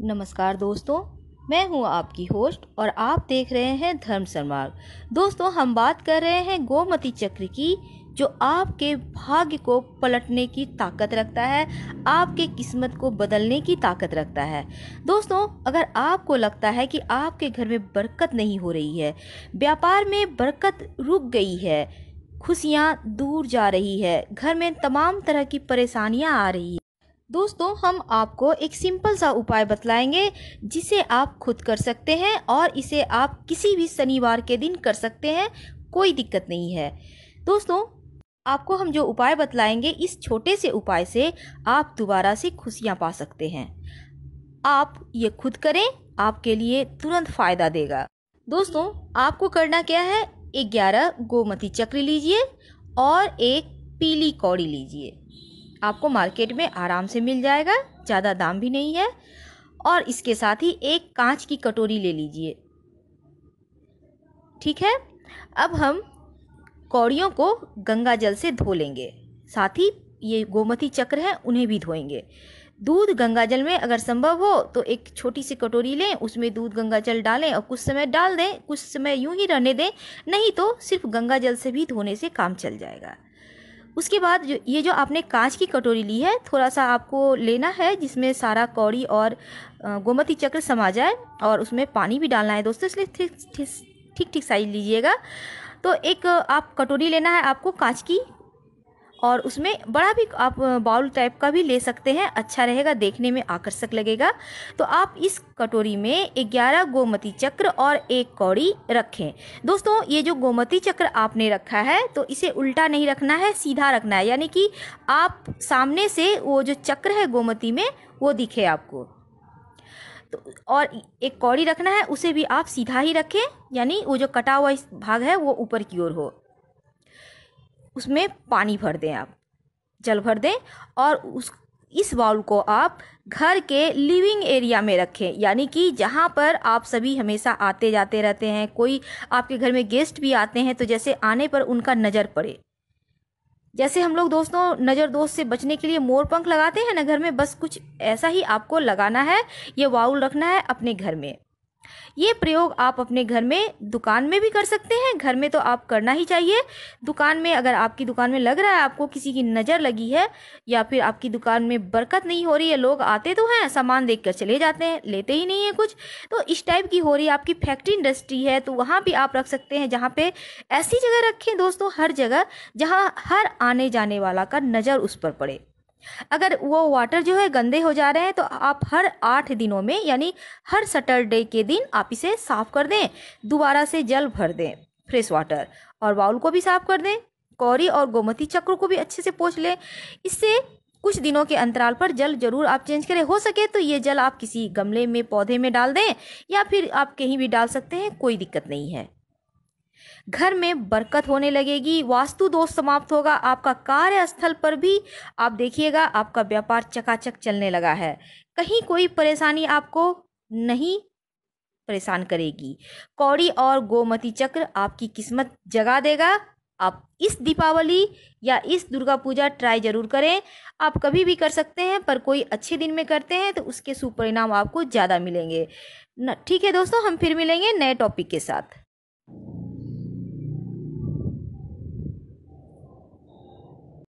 नमस्कार दोस्तों मैं हूं आपकी होस्ट और आप देख रहे हैं धर्म सन्मार्ग दोस्तों हम बात कर रहे हैं गोमती चक्र की जो आपके भाग्य को पलटने की ताकत रखता है आपके किस्मत को बदलने की ताकत रखता है दोस्तों अगर आपको लगता है कि आपके घर में बरकत नहीं हो रही है व्यापार में बरकत रुक गई है खुशियाँ दूर जा रही है घर में तमाम तरह की परेशानियाँ आ रही दोस्तों हम आपको एक सिंपल सा उपाय बतलाएंगे जिसे आप खुद कर सकते हैं और इसे आप किसी भी शनिवार के दिन कर सकते हैं कोई दिक्कत नहीं है दोस्तों आपको हम जो उपाय बतलाएंगे इस छोटे से उपाय से आप दोबारा से खुशियाँ पा सकते हैं आप ये खुद करें आपके लिए तुरंत फ़ायदा देगा दोस्तों आपको करना क्या है ग्यारह गोमती चक्र लीजिए और एक पीली कौड़ी लीजिए आपको मार्केट में आराम से मिल जाएगा ज़्यादा दाम भी नहीं है और इसके साथ ही एक कांच की कटोरी ले लीजिए ठीक है अब हम कौड़ियों को गंगा जल से धो लेंगे साथ ही ये गोमती चक्र हैं उन्हें भी धोएंगे दूध गंगा जल में अगर संभव हो तो एक छोटी सी कटोरी लें उसमें दूध गंगा जल डालें और कुछ समय डाल दें कुछ समय यूं ही रहने दें नहीं तो सिर्फ गंगा जल से भी धोने से काम चल जाएगा उसके बाद जो ये जो आपने कांच की कटोरी ली है थोड़ा सा आपको लेना है जिसमें सारा कौड़ी और गोमती चक्र समा जाए और उसमें पानी भी डालना है दोस्तों इसलिए ठीक ठीक साइज लीजिएगा तो एक आप कटोरी लेना है आपको कांच की और उसमें बड़ा भी आप बाउल टाइप का भी ले सकते हैं अच्छा रहेगा देखने में आकर्षक लगेगा तो आप इस कटोरी में 11 गोमती चक्र और एक कौड़ी रखें दोस्तों ये जो गोमती चक्र आपने रखा है तो इसे उल्टा नहीं रखना है सीधा रखना है यानी कि आप सामने से वो जो चक्र है गोमती में वो दिखे आपको तो और एक कौड़ी रखना है उसे भी आप सीधा ही रखें यानी वो जो कटा हुआ भाग है वो ऊपर की ओर हो उसमें पानी भर दें आप जल भर दें और उस इस बाउल को आप घर के लिविंग एरिया में रखें यानी कि जहाँ पर आप सभी हमेशा आते जाते रहते हैं कोई आपके घर में गेस्ट भी आते हैं तो जैसे आने पर उनका नज़र पड़े जैसे हम लोग दोस्तों नज़र दोस्त से बचने के लिए मोर पंख लगाते हैं ना घर में बस कुछ ऐसा ही आपको लगाना है ये बाउल रखना है अपने घर में ये प्रयोग आप अपने घर में दुकान में भी कर सकते हैं घर में तो आप करना ही चाहिए दुकान में अगर आपकी दुकान में लग रहा है आपको किसी की नज़र लगी है या फिर आपकी दुकान में बरकत नहीं हो रही है लोग आते तो हैं सामान देख कर चले जाते हैं लेते ही नहीं है कुछ तो इस टाइप की हो रही है आपकी फैक्ट्री इंडस्ट्री है तो वहाँ भी आप रख सकते हैं जहाँ पर ऐसी जगह रखें दोस्तों हर जगह जहाँ हर आने जाने वाला का नज़र उस पर पड़े अगर वो वाटर जो है गंदे हो जा रहे हैं तो आप हर आठ दिनों में यानी हर सटरडे के दिन आप इसे साफ़ कर दें दोबारा से जल भर दें फ्रेश वाटर और बाउल को भी साफ़ कर दें कौरी और गोमती चक्र को भी अच्छे से पोछ लें इससे कुछ दिनों के अंतराल पर जल जरूर आप चेंज करें हो सके तो ये जल आप किसी गमले में पौधे में डाल दें या फिर आप कहीं भी डाल सकते हैं कोई दिक्कत नहीं है घर में बरकत होने लगेगी वास्तु दोष समाप्त होगा आपका कार्यस्थल पर भी आप देखिएगा आपका व्यापार चकाचक चलने लगा है कहीं कोई परेशानी आपको नहीं परेशान करेगी कौड़ी और गोमती चक्र आपकी किस्मत जगा देगा आप इस दीपावली या इस दुर्गा पूजा ट्राई जरूर करें आप कभी भी कर सकते हैं पर कोई अच्छे दिन में करते हैं तो उसके सुपरिणाम आपको ज़्यादा मिलेंगे ठीक है दोस्तों हम फिर मिलेंगे नए टॉपिक के साथ